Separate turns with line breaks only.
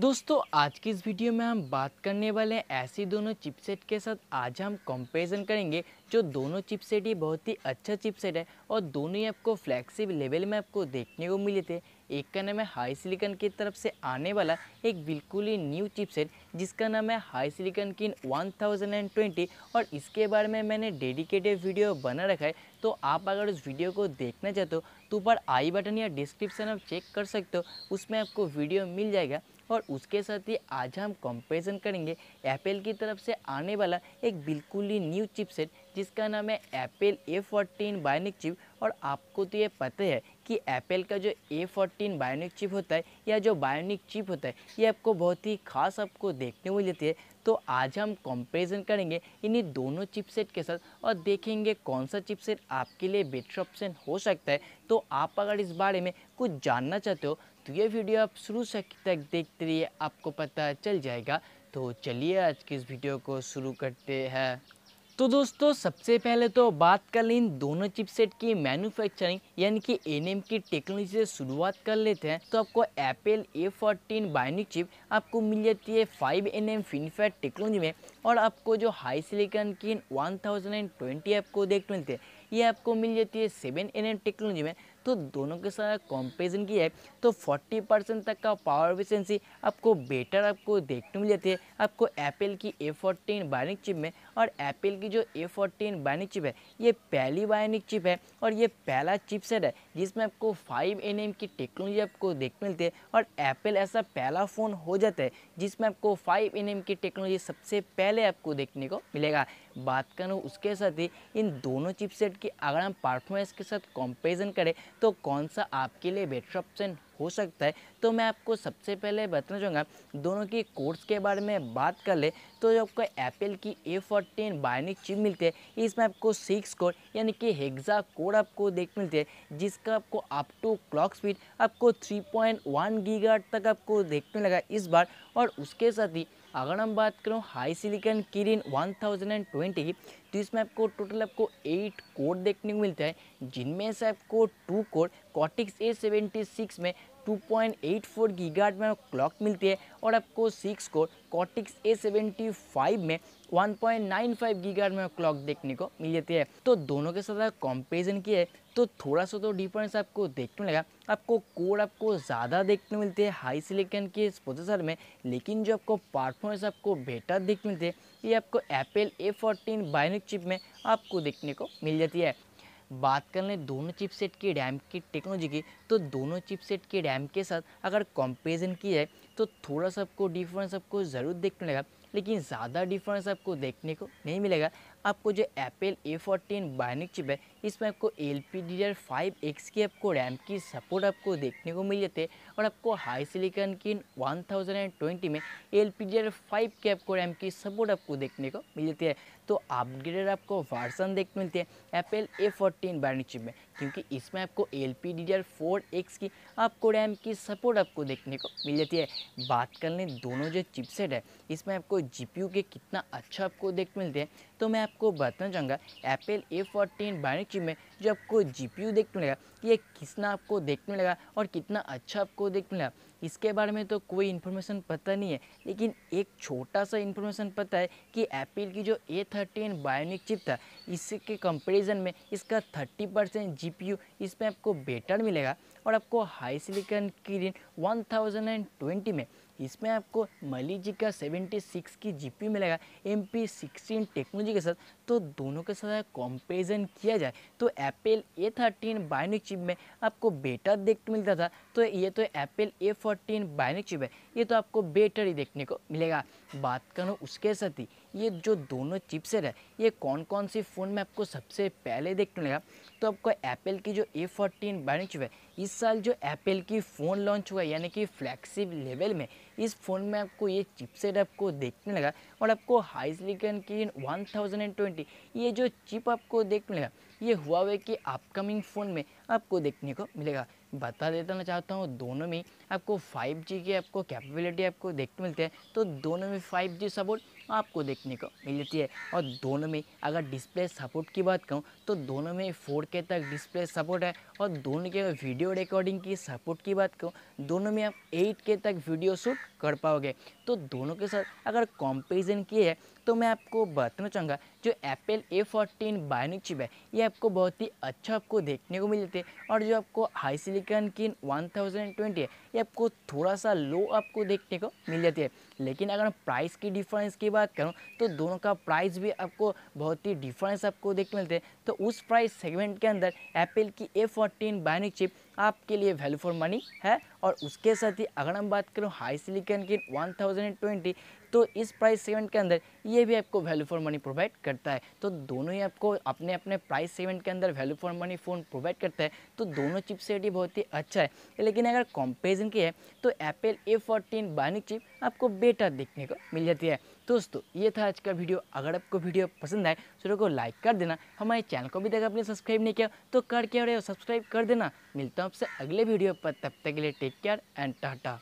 दोस्तों आज की इस वीडियो में हम बात करने वाले हैं ऐसी दोनों चिपसेट के साथ आज हम कंपैरिजन करेंगे जो दोनों चिपसेट ही बहुत ही अच्छा चिपसेट है और दोनों ही आपको फ्लैक्सीब लेवल में आपको देखने को मिले थे एक का नाम है हाई सिलिकन की तरफ से आने वाला एक बिल्कुल ही न्यू चिपसेट जिसका नाम है हाई सिलिकन किन वन और इसके बारे में मैंने डेडिकेटेड वीडियो बना रखा है तो आप अगर उस वीडियो को देखना चाहते हो तो ऊपर आई बटन या डिस्क्रिप्शन आप चेक कर सकते हो उसमें आपको वीडियो मिल जाएगा और उसके साथ ही आज हम कंपेरिजन करेंगे एप्पल की तरफ से आने वाला एक बिल्कुल ही न्यू चिपसेट जिसका नाम है Apple A fourteen bionic chip और आपको तो ये पता है कि एप्पल का जो ए फोर्टीन बायोनिक चिप होता है या जो बायोनिक चिप होता है ये आपको बहुत ही खास आपको देखने को मिलती है तो आज हम कंपेरिजन करेंगे इन्हीं दोनों चिपसेट के साथ और देखेंगे कौन सा चिपसेट आपके लिए बेटर ऑप्शन हो सकता है तो आप अगर इस बारे में कुछ जानना चाहते हो तो ये वीडियो आप शुरू से तक देखते रहिए आपको पता चल जाएगा तो चलिए आज की इस वीडियो को शुरू करते हैं तो दोस्तों सबसे पहले तो बात कर लें इन दोनों चिपसेट की मैन्युफैक्चरिंग यानी कि एन की टेक्नोलॉजी से शुरुआत कर लेते हैं तो आपको Apple A fourteen bionic chip आपको मिल जाती है फाइव एन एम टेक्नोलॉजी में और आपको जो हाई सिलिकॉन की वन थाउजेंड एंड ट्वेंटी आपको देखने मिलती है ये आपको मिल जाती है सेवन एन टेक्नोलॉजी में तो दोनों के साथ कंपेरिजन किया है तो 40 परसेंट तक का पावर एफिशिएंसी आपको बेटर आपको देखने मिल जाती है आपको एप्पल की ए फोर्टीन बायोनिक चिप में और एप्पल की जो ए फोर्टीन बायोनिक चिप है ये पहली बायोनिक चिप है और ये पहला सेट है जिसमें आपको फाइव एन की टेक्नोलॉजी आपको देखने मिलती है और एप्पल ऐसा पहला फ़ोन हो जाता है जिसमें आपको फाइव एन की टेक्नोलॉजी सबसे पहले आपको देखने को मिलेगा बात करूँ उसके साथ ही इन दोनों चिपसेट की अगर हम परफॉर्मेंस के साथ कंपेरिजन करें तो कौन सा आपके लिए बेटर ऑप्शन हो सकता है तो मैं आपको सबसे पहले बताना चाहूँगा दोनों के कोर्स के बारे में बात कर ले तो जो आपको एप्पल की ए फोर्टीन बायोनिक चिप मिलती है इसमें आपको सिक्स कोड यानी कि हेक्सा कोड आपको देख मिलते हैं जिसका आपको अप टू क्लॉक स्पीड आपको 3.1 गीगाहर्ट तक आपको देखने लगा इस बार और उसके साथ ही अगर हम बात करूँ हाई सिलिकन किरिन 1020 की तो इसमें आपको टोटल आपको एट कोड देखने को मिलता है जिनमें से आपको two core Cortex A seventy six में 2.84 गीगाहर्ट में क्लॉक मिलती है और आपको six core Cortex A seventy five में 1.95 गार्ड में क्लॉक देखने को मिल जाती है तो दोनों के साथ अगर कंपेरिजन किया है तो थोड़ा सा तो डिफरेंस आपको देखने लगा आपको कोर आपको ज़्यादा देखने मिलते हैं हाई सिलिकन के प्रोसेसर में लेकिन जो आपको परफॉर्मेंस आपको बेटर देखने मिलते हैं ये आपको Apple A fourteen bionic chip में आपको देखने को मिल जाती है बात कर लें दोनों चिपसेट की रैम की टेक्नोलॉजी की तो दोनों चिपसेट की रैम के साथ अगर कंपेरिजन की जाए तो थोड़ा सा आपको डिफरेंस आपको ज़रूर देखने लगा लेकिन ज़्यादा डिफरेंस आपको देखने को नहीं मिलेगा आपको जो Apple A fourteen bionic chip है इसमें आपको L P D R five X की आपको रैम की सपोर्ट आपको देखने को मिल जाती है और आपको हाई सिलिकन की वन थाउजेंड एंड ट्वेंटी में L P D R five की आपको रैम की सपोर्ट आपको देखने को मिल जाती है तो अपग्रेडेड आपको वर्सन देखने मिलती है Apple A fourteen bionic chip में क्योंकि इसमें आपको L P D R four X की आपको रैम की सपोर्ट आपको देखने को मिल जाती है बात कर लें दोनों जो चिपसेट है इसमें आपको जी के कितना अच्छा आपको देख मिलते हैं तो मैं आपको बताना चाहूँगा Apple A fourteen bionic chip में जो आपको जी पी देखने मिलेगा कि ये कितना आपको देखने मिलेगा और कितना अच्छा आपको देखने मिलेगा इसके बारे में तो कोई इन्फॉर्मेशन पता नहीं है लेकिन एक छोटा सा इन्फॉर्मेशन पता है कि एप्पल की जो ए थर्टीन बायोनिक चिप था इसके कंपेरिजन में इसका थर्टी परसेंट जी पी इसमें आपको बेटर मिलेगा और आपको HiSilicon Kirin one thousand and twenty में इसमें आपको मली जी का 76 की जीपी मिलेगा एम पी सिक्सटीन टेक्नोलॉजी के साथ तो दोनों के साथ कंपेरिजन किया जाए तो Apple A thirteen bionic chip में आपको बेटर देखने मिलता था तो ये तो Apple A fourteen bionic chip है ये तो आपको बेटर ही देखने को मिलेगा बात करूँ उसके साथ ही ये जो दोनों चिपसेट है ये कौन कौन सी फ़ोन में आपको सबसे पहले देखने मिलेगा तो आपको एप्पल की जो ए फोर्टीन बनी हुई है इस साल जो एप्पल की फ़ोन लॉन्च हुआ यानी कि फ्लैगशिप लेवल में इस फ़ोन में आपको ये चिपसेट आपको देखने लगा और आपको हाई सिलिकन की वन थाउजेंड एंड ट्वेंटी ये जो चिप आपको देखने लगा ये हुआ हुआवे कि अपकमिंग फ़ोन में आपको देखने को मिलेगा बता देना चाहता हूँ दोनों में आपको 5G की आपको कैपेबिलिटी आपको देखने मिलती है तो दोनों में 5G सपोर्ट आपको देखने को मिलती है और दोनों में अगर डिस्प्ले सपोर्ट की बात कहूँ तो दोनों में फोर के तक डिस्प्ले सपोर्ट है और दोनों के वीडियो रिकॉर्डिंग की सपोर्ट की बात कहूँ दोनों में आप एट के तक वीडियो शूट कर पाओगे तो दोनों के साथ अगर कंपेरिजन किए तो मैं आपको बताना चाहूँगा जो Apple A fourteen bionic chip है ये आपको बहुत ही अच्छा आपको देखने को मिलते है और जो आपको HiSilicon Kirin one thousand twenty है ये आपको थोड़ा सा लो आपको देखने को मिल जाती है लेकिन अगर प्राइस की डिफरेंस की बात बात करूँ तो दोनों का प्राइस भी आपको बहुत ही डिफरेंस आपको देखने मिलते हैं तो उस प्राइस सेगमेंट के अंदर एप्पल की ए फोर्टीन बायोनिक चिप आपके लिए वैल्यू फॉर मनी है और उसके साथ ही अगर हम बात करूँ हाई सिलिकन की वन तो इस प्राइस सेगमेंट के अंदर ये भी आपको वैल्यू फॉर मनी प्रोवाइड करता है तो दोनों ही आपको अपने अपने प्राइस सेगमेंट के अंदर value for money phone provide करता है तो दोनों सेट ही बहुत ही अच्छा है लेकिन अगर कंपेरिजन की है तो Apple A fourteen bionic chip आपको बेटर देखने को मिल जाती है दोस्तों ये था आज का वीडियो अगर आपको वीडियो पसंद आए तो लोगों को लाइक कर देना हमारे चैनल को भी तक आपने सब्सक्राइब नहीं किया तो करके और सब्सक्राइब कर देना मिलता हूँ आपसे अगले वीडियो पर तब तक के लिए टेक केयर एंड टाटा